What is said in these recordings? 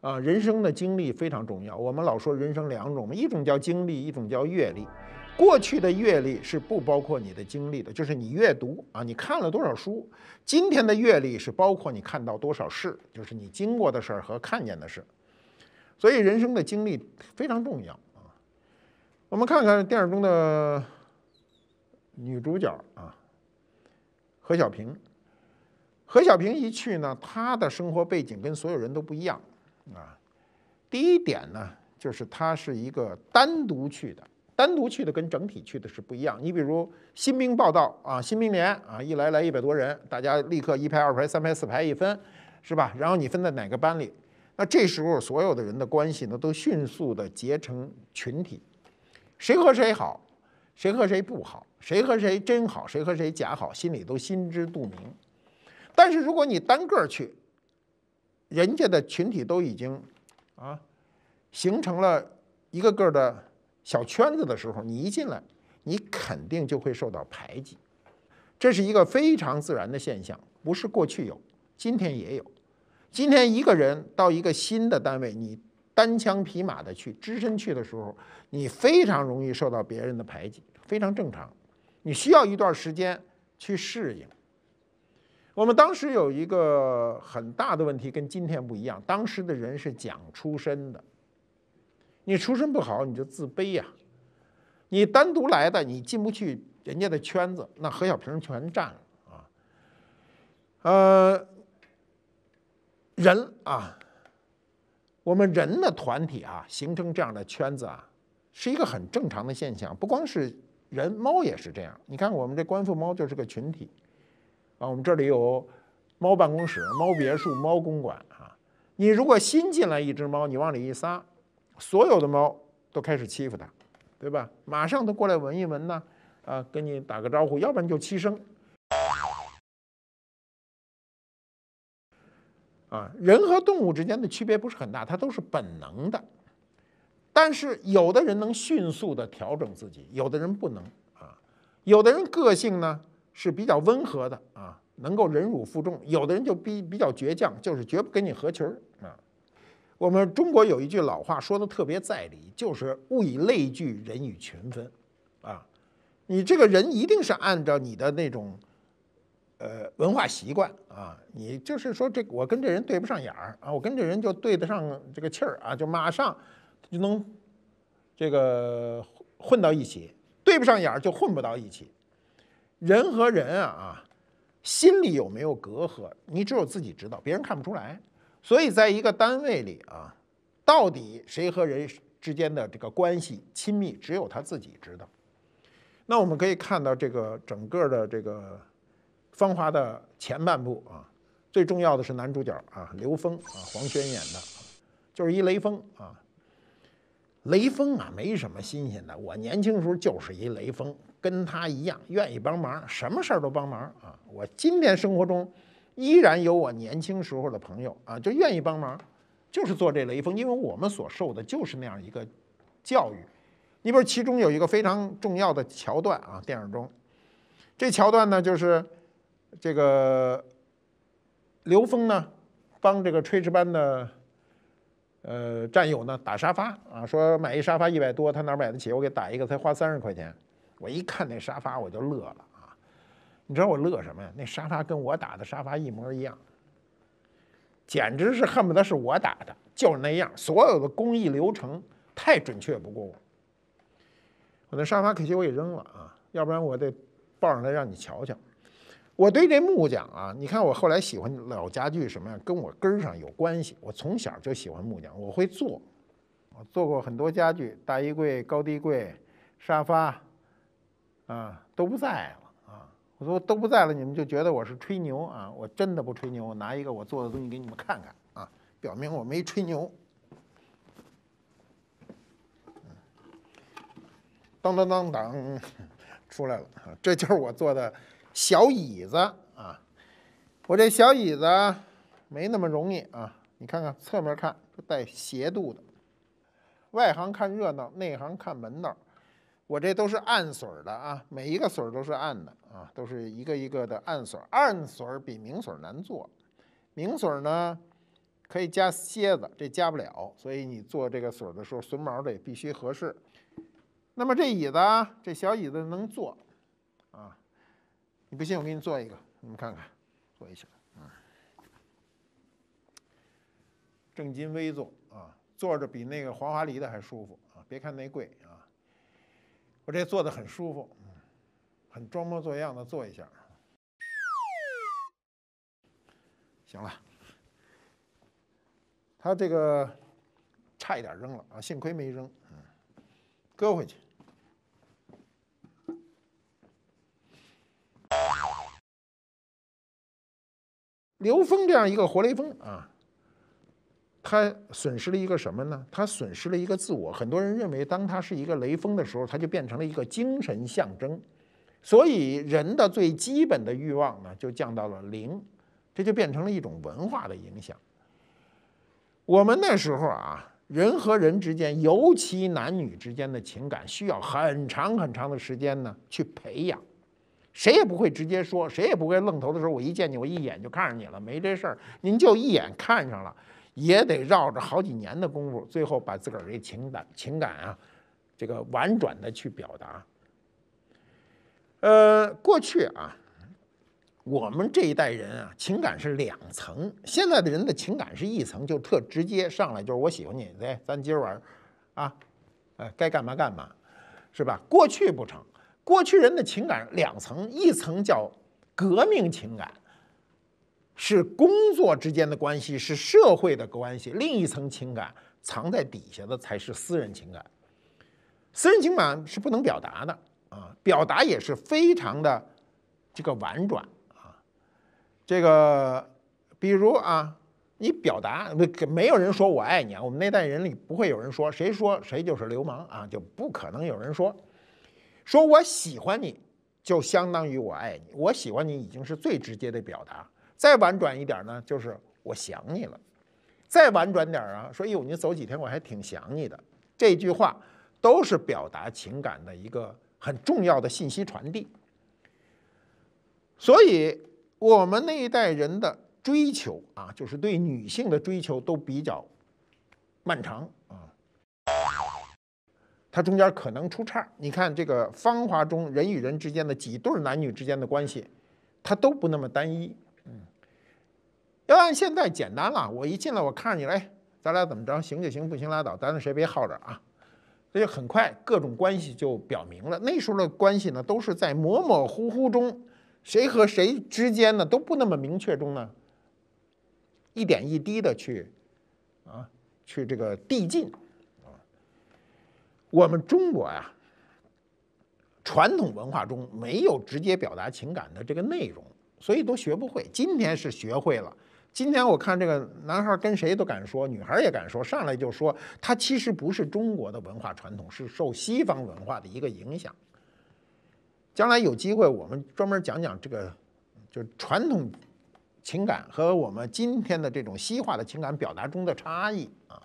啊，人生的经历非常重要。我们老说人生两种，一种叫经历，一种叫阅历。过去的阅历是不包括你的经历的，就是你阅读啊，你看了多少书。今天的阅历是包括你看到多少事，就是你经过的事儿和看见的事。所以人生的经历非常重要啊。我们看看电影中的女主角啊，何小平。何小平一去呢，她的生活背景跟所有人都不一样。啊，第一点呢，就是它是一个单独去的，单独去的跟整体去的是不一样。你比如新兵报道啊，新兵连啊，一来来一百多人，大家立刻一排二排三排四排一分，是吧？然后你分在哪个班里，那这时候所有的人的关系呢，都迅速的结成群体，谁和谁好，谁和谁不好，谁和谁真好，谁和谁假好，心里都心知肚明。但是如果你单个去，人家的群体都已经啊形成了一个个的小圈子的时候，你一进来，你肯定就会受到排挤，这是一个非常自然的现象，不是过去有，今天也有。今天一个人到一个新的单位，你单枪匹马的去，只身去的时候，你非常容易受到别人的排挤，非常正常，你需要一段时间去适应。我们当时有一个很大的问题，跟今天不一样。当时的人是讲出身的，你出身不好，你就自卑呀。你单独来的，你进不去人家的圈子。那何小平全占了啊。呃，人啊，我们人的团体啊，形成这样的圈子啊，是一个很正常的现象。不光是人，猫也是这样。你看，我们这官复猫就是个群体。啊，我们这里有猫办公室、猫别墅、猫公馆啊。你如果新进来一只猫，你往里一撒，所有的猫都开始欺负它，对吧？马上都过来闻一闻呐，啊，跟你打个招呼，要不然就欺生。啊，人和动物之间的区别不是很大，它都是本能的，但是有的人能迅速的调整自己，有的人不能啊。有的人个性呢？是比较温和的啊，能够忍辱负重。有的人就比比较倔强，就是绝不跟你合群儿啊。我们中国有一句老话说的特别在理，就是物以类聚，人以群分，啊，你这个人一定是按照你的那种，呃，文化习惯啊，你就是说这我跟这人对不上眼儿啊，我跟这人就对得上这个气儿啊，就马上就能这个混到一起，对不上眼儿就混不到一起。人和人啊啊，心里有没有隔阂，你只有自己知道，别人看不出来。所以，在一个单位里啊，到底谁和人之间的这个关系亲密，只有他自己知道。那我们可以看到这个整个的这个《芳华》的前半部啊，最重要的是男主角啊，刘峰啊，黄轩演的，就是一雷锋啊。雷锋啊，没什么新鲜的，我年轻时候就是一雷锋。跟他一样愿意帮忙，什么事儿都帮忙啊！我今天生活中依然有我年轻时候的朋友啊，就愿意帮忙，就是做这雷锋。因为我们所受的就是那样一个教育。你比如其中有一个非常重要的桥段啊，电影中这桥段呢，就是这个刘峰呢帮这个炊事班的呃战友呢打沙发啊，说买一沙发一百多，他哪买得起？我给打一个，才花三十块钱。我一看那沙发，我就乐了啊！你知道我乐什么呀？那沙发跟我打的沙发一模一样，简直是恨不得是我打的，就是那样，所有的工艺流程太准确不过我。我那沙发可惜我给扔了啊，要不然我得抱上来让你瞧瞧。我对这木匠啊，你看我后来喜欢老家具什么呀，跟我根儿上有关系。我从小就喜欢木匠，我会做，我做过很多家具，大衣柜、高低柜、沙发。啊，都不在了啊！我说都不在了，你们就觉得我是吹牛啊！我真的不吹牛，我拿一个我做的东西给你们看看啊，表明我没吹牛。当当当当，出来了啊！这就是我做的小椅子啊！我这小椅子没那么容易啊！你看看侧面看，带斜度的。外行看热闹，内行看门道。我这都是暗榫的啊，每一个榫都是暗的啊，都是一个一个的暗榫暗榫比明榫难做，明榫呢可以加楔子，这加不了，所以你做这个榫的时候，榫卯的也必须合适。那么这椅子啊，这小椅子能坐啊，你不信我给你做一个，你们看看，坐一下，嗯，正襟危坐啊，坐着比那个黄花梨的还舒服啊，别看那贵啊。我这坐的很舒服，很装模作样的坐一下。行了，他这个差一点扔了啊，幸亏没扔，嗯，搁回去。刘峰这样一个活雷锋啊。他损失了一个什么呢？他损失了一个自我。很多人认为，当他是一个雷锋的时候，他就变成了一个精神象征，所以人的最基本的欲望呢，就降到了零，这就变成了一种文化的影响。我们那时候啊，人和人之间，尤其男女之间的情感，需要很长很长的时间呢去培养。谁也不会直接说，谁也不会愣头的时候，我一见你，我一眼就看上你了，没这事儿，您就一眼看上了。也得绕着好几年的功夫，最后把自个儿这情感情感啊，这个婉转的去表达。呃，过去啊，我们这一代人啊，情感是两层；现在的人的情感是一层，就特直接上来，就是我喜欢你，哎，咱今儿晚，啊，哎，该干嘛干嘛，是吧？过去不成，过去人的情感两层，一层叫革命情感。是工作之间的关系，是社会的关系。另一层情感藏在底下的才是私人情感。私人情感是不能表达的啊，表达也是非常的这个婉转啊。这个，比如啊，你表达不，没有人说我爱你啊。我们那代人里不会有人说，谁说谁就是流氓啊，就不可能有人说，说我喜欢你就相当于我爱你。我喜欢你已经是最直接的表达。再婉转一点呢，就是我想你了；再婉转点啊，说哎你走几天，我还挺想你的。这句话都是表达情感的一个很重要的信息传递。所以，我们那一代人的追求啊，就是对女性的追求都比较漫长啊，它中间可能出岔你看这个《芳华》中人与人之间的几对男女之间的关系，它都不那么单一。要按现在简单了，我一进来我看着你，哎，咱俩怎么着？行就行，不行拉倒，咱俩谁别耗着啊？所以很快各种关系就表明了。那时候的关系呢，都是在模模糊糊中，谁和谁之间呢都不那么明确中呢，一点一滴的去啊，去这个递进啊。我们中国呀，传统文化中没有直接表达情感的这个内容，所以都学不会。今天是学会了。今天我看这个男孩跟谁都敢说，女孩也敢说，上来就说他其实不是中国的文化传统，是受西方文化的一个影响。将来有机会我们专门讲讲这个，就是传统情感和我们今天的这种西化的情感表达中的差异啊。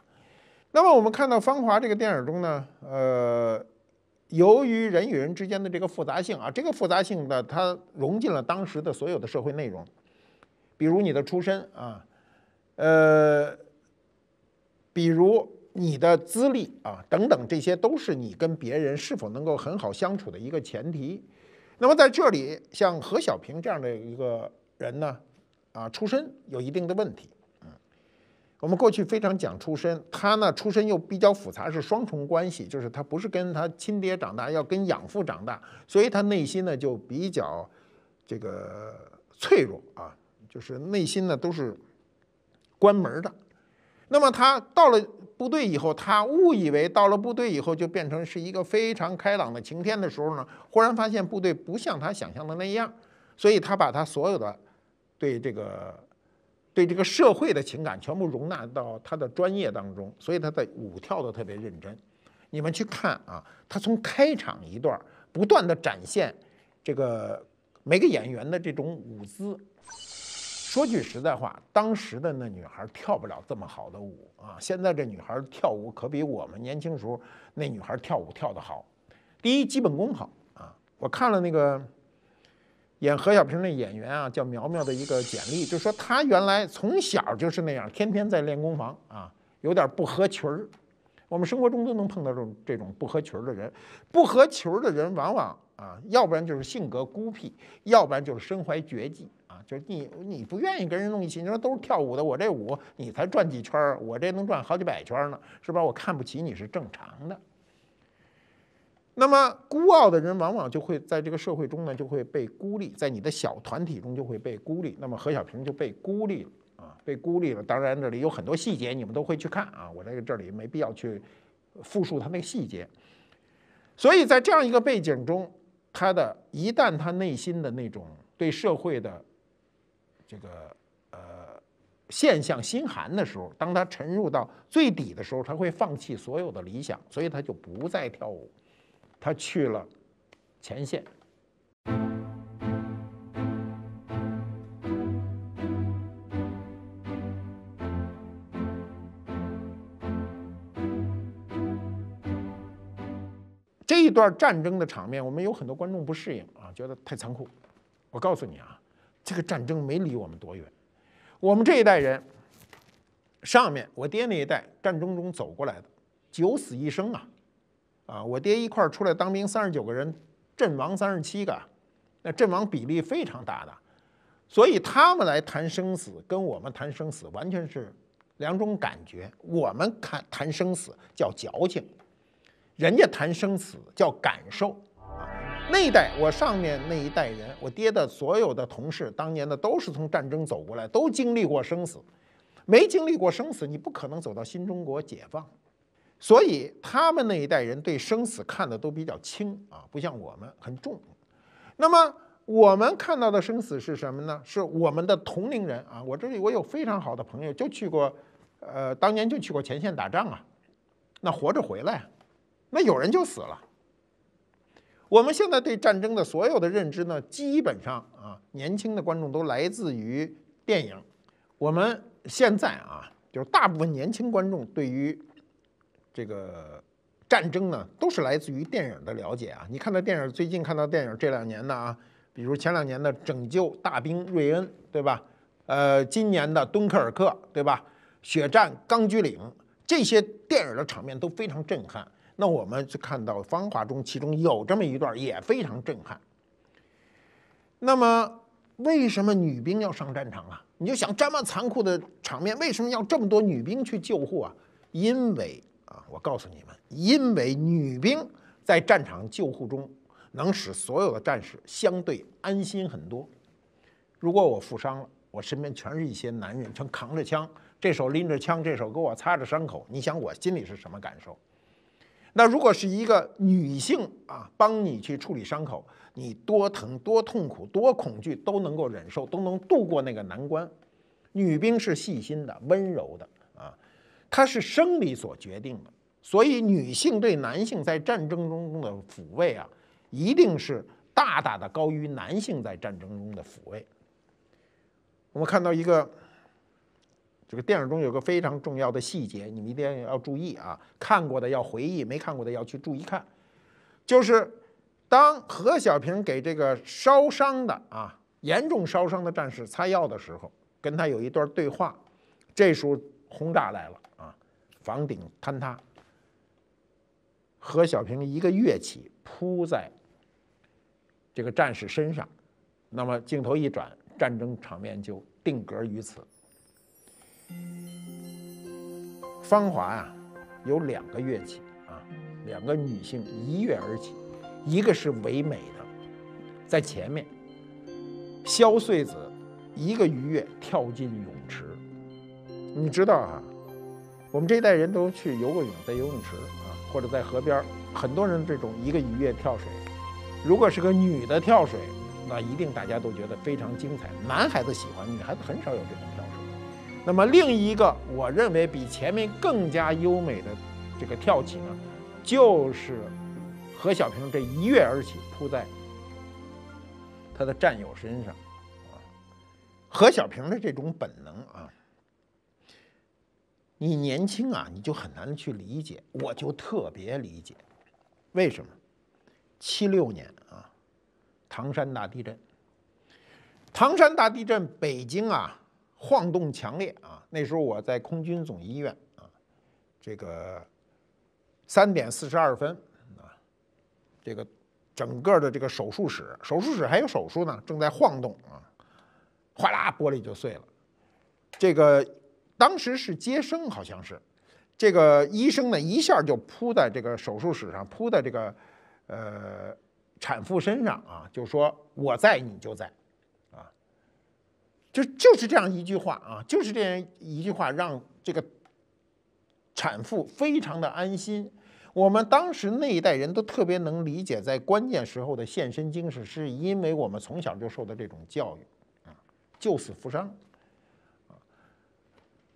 那么我们看到《芳华》这个电影中呢，呃，由于人与人之间的这个复杂性啊，这个复杂性呢，它融进了当时的所有的社会内容。比如你的出身啊，呃，比如你的资历啊，等等，这些都是你跟别人是否能够很好相处的一个前提。那么在这里，像何小平这样的一个人呢，啊，出身有一定的问题。嗯，我们过去非常讲出身，他呢出身又比较复杂，是双重关系，就是他不是跟他亲爹长大，要跟养父长大，所以他内心呢就比较这个脆弱啊。就是内心呢都是关门的，那么他到了部队以后，他误以为到了部队以后就变成是一个非常开朗的晴天的时候呢，忽然发现部队不像他想象的那样，所以他把他所有的对这个对这个社会的情感全部容纳到他的专业当中，所以他的舞跳的特别认真。你们去看啊，他从开场一段不断的展现这个每个演员的这种舞姿。说句实在话，当时的那女孩跳不了这么好的舞啊！现在这女孩跳舞可比我们年轻时候那女孩跳舞跳得好。第一，基本功好啊！我看了那个演何小平那演员啊，叫苗苗的一个简历，就说她原来从小就是那样，天天在练功房啊，有点不合群儿。我们生活中都能碰到这这种不合群儿的人，不合群儿的人往往啊，要不然就是性格孤僻，要不然就是身怀绝技。就是你，你不愿意跟人弄一起。你说都是跳舞的，我这舞你才转几圈儿，我这能转好几百圈呢，是吧？我看不起你是正常的。那么孤傲的人往往就会在这个社会中呢，就会被孤立，在你的小团体中就会被孤立。那么何小平就被孤立了啊，被孤立了。当然，这里有很多细节，你们都会去看啊。我这个这里没必要去复述他那个细节。所以在这样一个背景中，他的一旦他内心的那种对社会的。这个呃，现象心寒的时候，当他沉入到最底的时候，他会放弃所有的理想，所以他就不再跳舞，他去了前线。这一段战争的场面，我们有很多观众不适应啊，觉得太残酷。我告诉你啊。这个战争没离我们多远，我们这一代人，上面我爹那一代战争中走过来的，九死一生啊，啊，我爹一块儿出来当兵，三十九个人，阵亡三十七个，那阵亡比例非常大的，所以他们来谈生死，跟我们谈生死完全是两种感觉。我们看谈生死叫矫情，人家谈生死叫感受。那一代我上面那一代人，我爹的所有的同事，当年的都是从战争走过来，都经历过生死，没经历过生死，你不可能走到新中国解放。所以他们那一代人对生死看的都比较轻啊，不像我们很重。那么我们看到的生死是什么呢？是我们的同龄人啊，我这里我有非常好的朋友，就去过，呃，当年就去过前线打仗啊，那活着回来，那有人就死了。我们现在对战争的所有的认知呢，基本上啊，年轻的观众都来自于电影。我们现在啊，就是大部分年轻观众对于这个战争呢，都是来自于电影的了解啊。你看到电影，最近看到电影这两年的啊，比如前两年的《拯救大兵瑞恩》，对吧？呃，今年的《敦刻尔克》，对吧？《血战钢锯岭》这些电影的场面都非常震撼。那我们是看到《芳华》中，其中有这么一段也非常震撼。那么，为什么女兵要上战场啊？你就想这么残酷的场面，为什么要这么多女兵去救护啊？因为啊，我告诉你们，因为女兵在战场救护中，能使所有的战士相对安心很多。如果我负伤了，我身边全是一些男人，全扛着枪，这手拎着枪，这手给我擦着伤口，你想我心里是什么感受？那如果是一个女性啊，帮你去处理伤口，你多疼、多痛苦、多恐惧都能够忍受，都能度过那个难关。女兵是细心的、温柔的啊，她是生理所决定的。所以女性对男性在战争中的抚慰啊，一定是大大的高于男性在战争中的抚慰。我们看到一个。这个电影中有个非常重要的细节，你们一定要注意啊！看过的要回忆，没看过的要去注意看。就是，当何小平给这个烧伤的啊，严重烧伤的战士擦药的时候，跟他有一段对话。这时候轰炸来了啊，房顶坍塌。何小平一个跃起，扑在这个战士身上。那么镜头一转，战争场面就定格于此。芳华啊，有两个乐器啊，两个女性一跃而起，一个是唯美的，在前面。肖穗子一个鱼跃跳进泳池，你知道啊？我们这一代人都去游过泳，在游泳池啊，或者在河边，很多人这种一个鱼跃跳水，如果是个女的跳水，那一定大家都觉得非常精彩。男孩子喜欢，女孩子很少有这种。那么另一个我认为比前面更加优美的这个跳起呢，就是何小平这一跃而起扑在他的战友身上。何小平的这种本能啊，你年轻啊你就很难去理解，我就特别理解，为什么？七六年啊，唐山大地震，唐山大地震，北京啊。晃动强烈啊！那时候我在空军总医院啊，这个三点四十二分啊，这个整个的这个手术室，手术室还有手术呢，正在晃动啊，哗啦，玻璃就碎了。这个当时是接生，好像是这个医生呢，一下就扑在这个手术室上，扑在这个呃产妇身上啊，就说我在，你就在。就就是这样一句话啊，就是这样一句话让这个产妇非常的安心。我们当时那一代人都特别能理解在关键时候的献身精神，是因为我们从小就受的这种教育啊，救死扶伤啊。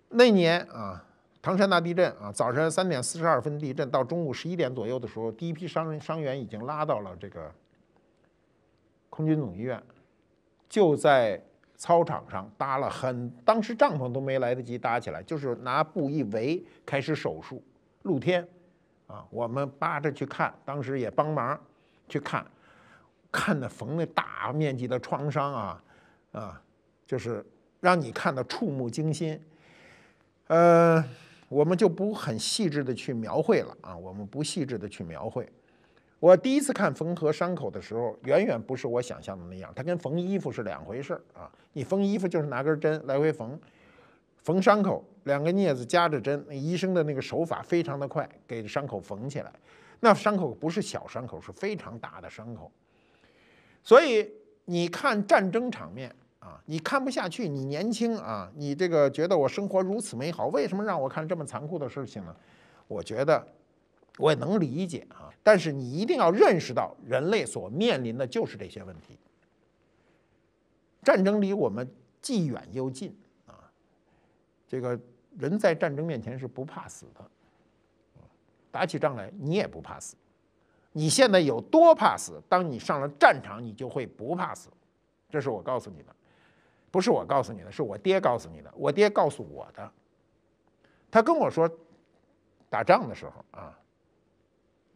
那年啊，唐山大地震啊，早晨三点四十二分地震，到中午十一点左右的时候，第一批伤伤员已经拉到了这个空军总医院，就在。操场上搭了很，当时帐篷都没来得及搭起来，就是拿布一围开始手术，露天，啊，我们扒着去看，当时也帮忙，去看，看那缝那大面积的创伤啊，啊，就是让你看到触目惊心，呃，我们就不很细致的去描绘了啊，我们不细致的去描绘。我第一次看缝合伤口的时候，远远不是我想象的那样。它跟缝衣服是两回事儿啊！你缝衣服就是拿根针来回缝，缝伤口，两个镊子夹着针。医生的那个手法非常的快，给伤口缝起来。那伤口不是小伤口，是非常大的伤口。所以你看战争场面啊，你看不下去。你年轻啊，你这个觉得我生活如此美好，为什么让我看这么残酷的事情呢？我觉得我也能理解啊。但是你一定要认识到，人类所面临的就是这些问题。战争离我们既远又近啊！这个人在战争面前是不怕死的，打起仗来你也不怕死。你现在有多怕死？当你上了战场，你就会不怕死。这是我告诉你的，不是我告诉你的，是我爹告诉你的。我爹告诉我的，他跟我说，打仗的时候啊。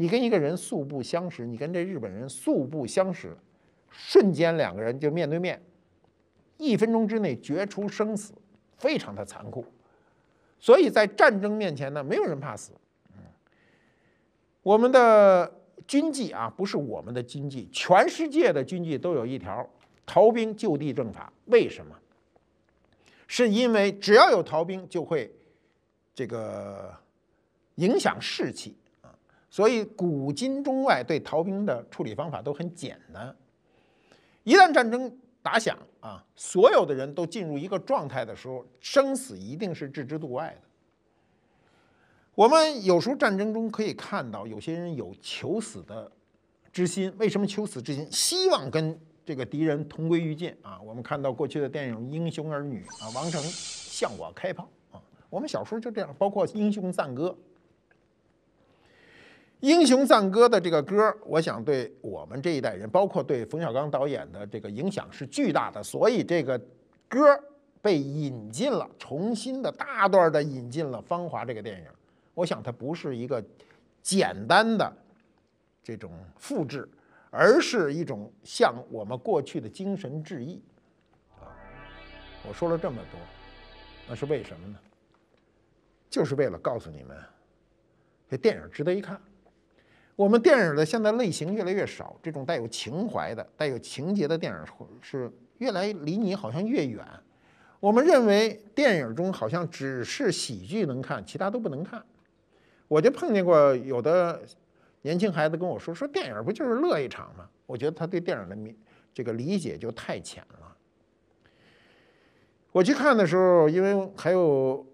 你跟一个人素不相识，你跟这日本人素不相识，瞬间两个人就面对面，一分钟之内决出生死，非常的残酷。所以在战争面前呢，没有人怕死。我们的军纪啊，不是我们的军纪，全世界的军纪都有一条：逃兵就地正法。为什么？是因为只要有逃兵，就会这个影响士气。所以古今中外对逃兵的处理方法都很简单。一旦战争打响啊，所有的人都进入一个状态的时候，生死一定是置之度外的。我们有时候战争中可以看到有些人有求死的之心，为什么求死之心？希望跟这个敌人同归于尽啊。我们看到过去的电影《英雄儿女》啊，《王成向我开炮》啊，我们小时候就这样，包括《英雄赞歌》。英雄赞歌的这个歌，我想对我们这一代人，包括对冯小刚导演的这个影响是巨大的。所以这个歌被引进了，重新的大段的引进了《芳华》这个电影。我想它不是一个简单的这种复制，而是一种向我们过去的精神致意。我说了这么多，那是为什么呢？就是为了告诉你们，这电影值得一看。我们电影的现在类型越来越少，这种带有情怀的、带有情节的电影是越来离你好像越远。我们认为电影中好像只是喜剧能看，其他都不能看。我就碰见过有的年轻孩子跟我说：“说电影不就是乐一场吗？”我觉得他对电影的这个理解就太浅了。我去看的时候，因为还有。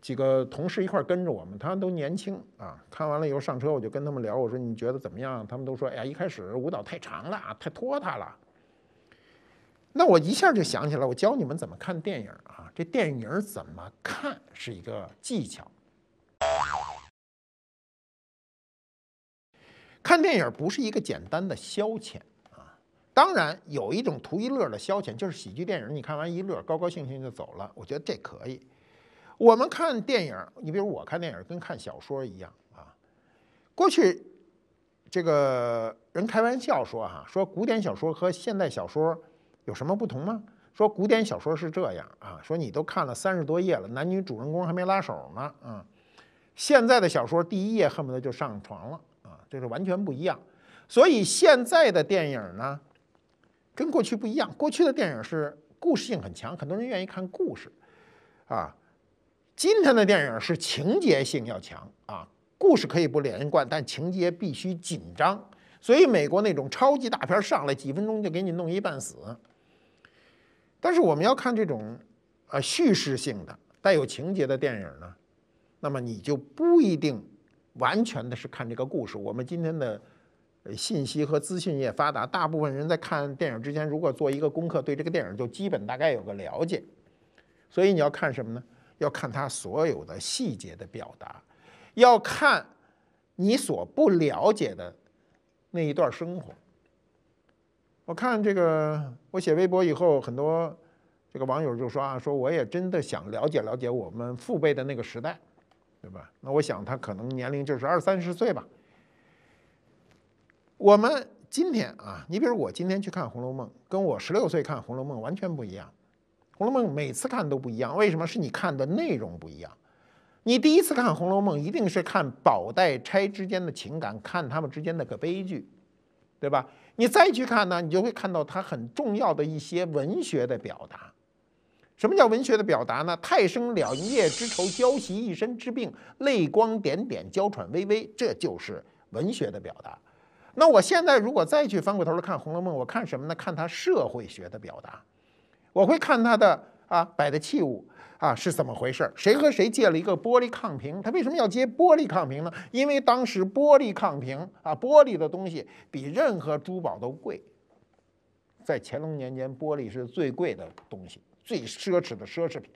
几个同事一块儿跟着我们，他们都年轻啊。看完了以后上车，我就跟他们聊，我说你觉得怎么样？他们都说：“哎呀，一开始舞蹈太长了，太拖沓了。”那我一下就想起来，我教你们怎么看电影啊？这电影怎么看是一个技巧。看电影不是一个简单的消遣啊。当然有一种图一乐的消遣，就是喜剧电影，你看完一乐，高高兴兴就走了。我觉得这可以。我们看电影，你比如我看电影，跟看小说一样啊。过去这个人开玩笑说：“哈，说古典小说和现代小说有什么不同吗？”说古典小说是这样啊，说你都看了三十多页了，男女主人公还没拉手呢啊。现在的小说第一页恨不得就上床了啊，这是完全不一样。所以现在的电影呢，跟过去不一样。过去的电影是故事性很强，很多人愿意看故事啊。今天的电影是情节性要强啊，故事可以不连贯，但情节必须紧张。所以美国那种超级大片上来几分钟就给你弄一半死。但是我们要看这种啊叙事性的、带有情节的电影呢，那么你就不一定完全的是看这个故事。我们今天的信息和资讯也发达，大部分人在看电影之前，如果做一个功课，对这个电影就基本大概有个了解。所以你要看什么呢？要看他所有的细节的表达，要看你所不了解的那一段生活。我看这个，我写微博以后，很多这个网友就说啊，说我也真的想了解了解我们父辈的那个时代，对吧？那我想他可能年龄就是二三十岁吧。我们今天啊，你比如我今天去看《红楼梦》，跟我十六岁看《红楼梦》完全不一样。《红楼梦》每次看都不一样，为什么？是你看的内容不一样。你第一次看《红楼梦》，一定是看宝黛钗之间的情感，看他们之间那个悲剧，对吧？你再去看呢，你就会看到它很重要的一些文学的表达。什么叫文学的表达呢？“太生两夜之仇，娇袭一身之病，泪光点点，娇喘微微。”这就是文学的表达。那我现在如果再去翻过头来看《红楼梦》，我看什么呢？看它社会学的表达。我会看他的啊摆的器物啊是怎么回事儿，谁和谁借了一个玻璃抗瓶？他为什么要接玻璃抗瓶呢？因为当时玻璃抗瓶啊，玻璃的东西比任何珠宝都贵，在乾隆年间，玻璃是最贵的东西，最奢侈的奢侈品。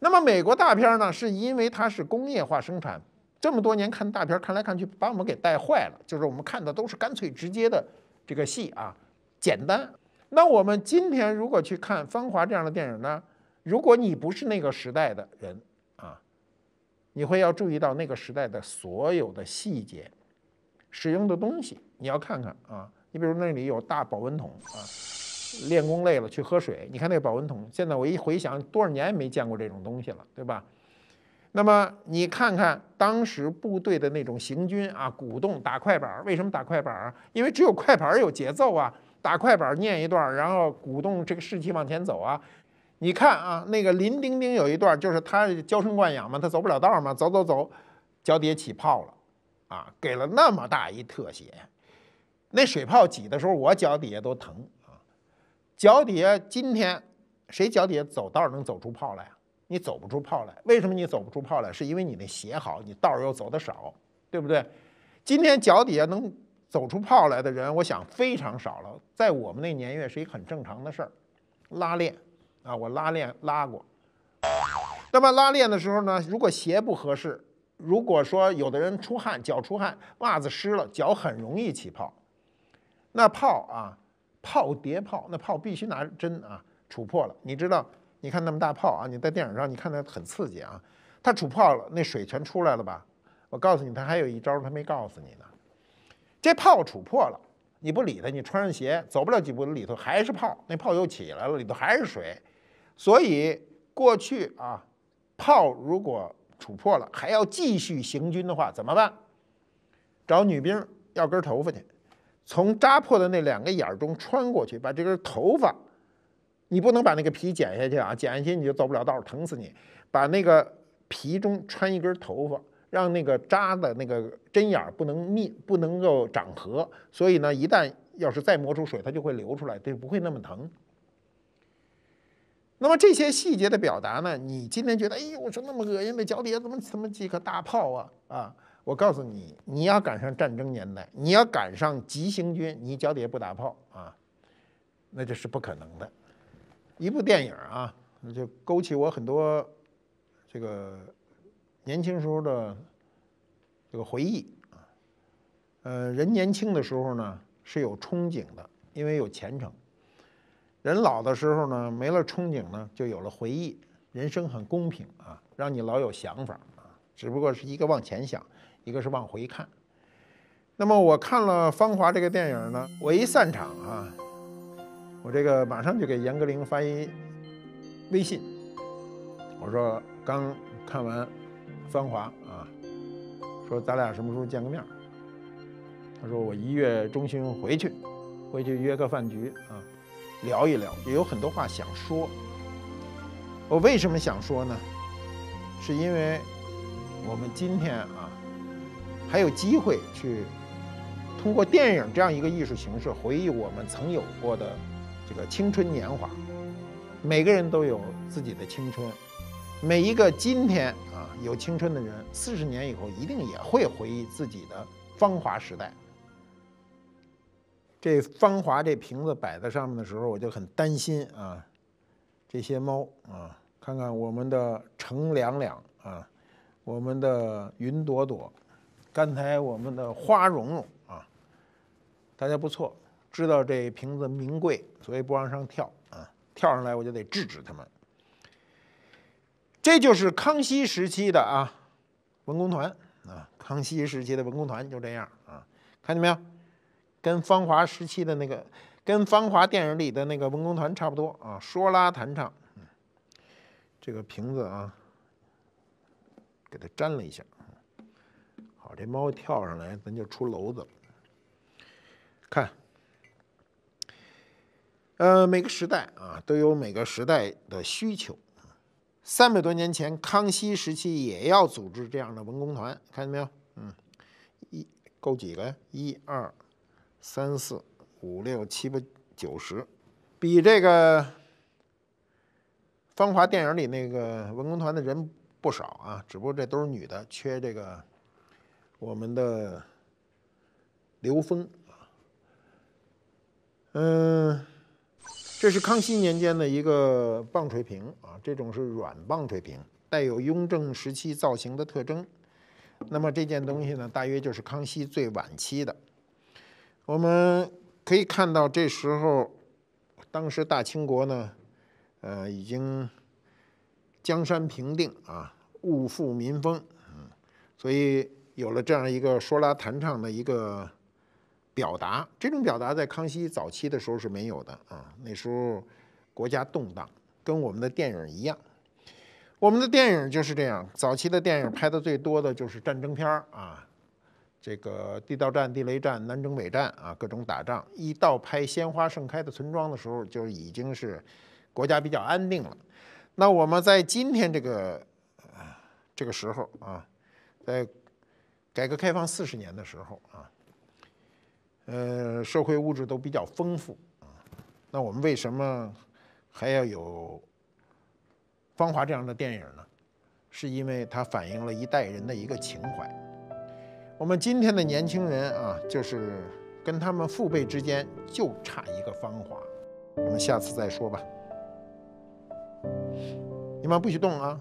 那么美国大片儿呢，是因为它是工业化生产，这么多年看大片儿看来看去，把我们给带坏了，就是我们看的都是干脆直接的这个戏啊，简单。那我们今天如果去看《芳华》这样的电影呢？如果你不是那个时代的人啊，你会要注意到那个时代的所有的细节，使用的东西，你要看看啊。你比如那里有大保温桶啊，练功累了去喝水，你看那个保温桶，现在我一回想，多少年也没见过这种东西了，对吧？那么你看看当时部队的那种行军啊，鼓动打快板，为什么打快板？因为只有快板有节奏啊。打快板念一段，然后鼓动这个士气往前走啊！你看啊，那个林丁丁有一段，就是他娇生惯养嘛，他走不了道嘛，走走走，脚底起泡了，啊，给了那么大一特写，那水泡挤的时候，我脚底下都疼啊！脚底下今天谁脚底下走道能走出泡来啊？你走不出泡来，为什么你走不出泡来？是因为你那鞋好，你道又走得少，对不对？今天脚底下能？走出泡来的人，我想非常少了。在我们那年月，是一很正常的事儿。拉练啊，我拉练拉过。那么拉练的时候呢，如果鞋不合适，如果说有的人出汗，脚出汗，袜子湿了，脚很容易起泡。那泡啊，泡叠泡，那泡必须拿针啊戳破了。你知道，你看那么大泡啊，你在电影上你看的很刺激啊，它戳破了，那水全出来了吧？我告诉你，他还有一招，他没告诉你呢。这泡杵破了，你不理它，你穿上鞋走不了几步，里头还是泡，那泡又起来了，里头还是水。所以过去啊，泡如果杵破了还要继续行军的话，怎么办？找女兵要根头发去，从扎破的那两个眼儿中穿过去，把这根头发，你不能把那个皮剪下去啊，剪下去你就走不了道，疼死你。把那个皮中穿一根头发。让那个扎的那个针眼儿不能密，不能够长合，所以呢，一旦要是再磨出水，它就会流出来，就不会那么疼。那么这些细节的表达呢？你今天觉得哎呦，说那么恶心，的脚底下怎么怎么几个大泡啊？啊，我告诉你，你要赶上战争年代，你要赶上急行军，你脚底下不打炮啊，那就是不可能的。一部电影啊，就勾起我很多这个。年轻时候的这个回忆啊，呃，人年轻的时候呢是有憧憬的，因为有前程；人老的时候呢，没了憧憬呢，就有了回忆。人生很公平啊，让你老有想法啊，只不过是一个往前想，一个是往回看。那么我看了《芳华》这个电影呢，我一散场啊，我这个马上就给严歌苓发一微信，我说刚看完。芳华啊，说咱俩什么时候见个面？他说我一月中旬回去，回去约个饭局啊，聊一聊，也有很多话想说。我为什么想说呢？是因为我们今天啊，还有机会去通过电影这样一个艺术形式，回忆我们曾有过的这个青春年华。每个人都有自己的青春，每一个今天。有青春的人，四十年以后一定也会回忆自己的芳华时代。这芳华这瓶子摆在上面的时候，我就很担心啊。这些猫啊，看看我们的程两两啊，我们的云朵朵，刚才我们的花蓉蓉啊，大家不错，知道这瓶子名贵，所以不往上跳啊。跳上来我就得制止他们。这就是康熙时期的啊，文工团啊，康熙时期的文工团就这样啊，看见没有？跟芳华时期的那个，跟芳华电影里的那个文工团差不多啊，说拉弹唱。这个瓶子啊，给它粘了一下。好，这猫跳上来，咱就出篓子了。看，呃，每个时代啊，都有每个时代的需求。三百多年前，康熙时期也要组织这样的文工团，看见没有？嗯，一够几个？一二三四五六七八九十，比这个《芳华》电影里那个文工团的人不少啊，只不过这都是女的，缺这个我们的刘峰嗯。这是康熙年间的一个棒槌瓶啊，这种是软棒槌瓶，带有雍正时期造型的特征。那么这件东西呢，大约就是康熙最晚期的。我们可以看到，这时候，当时大清国呢，呃，已经江山平定啊，物阜民丰，嗯，所以有了这样一个说拉弹唱的一个。表达这种表达在康熙早期的时候是没有的啊，那时候国家动荡，跟我们的电影一样，我们的电影就是这样，早期的电影拍的最多的就是战争片啊，这个地道战、地雷战、南征北战啊，各种打仗。一到拍鲜花盛开的村庄的时候，就已经是国家比较安定了。那我们在今天这个这个时候啊，在改革开放四十年的时候啊。呃，社会物质都比较丰富啊，那我们为什么还要有《芳华》这样的电影呢？是因为它反映了一代人的一个情怀。我们今天的年轻人啊，就是跟他们父辈之间就差一个《芳华》。我们下次再说吧。你们不许动啊！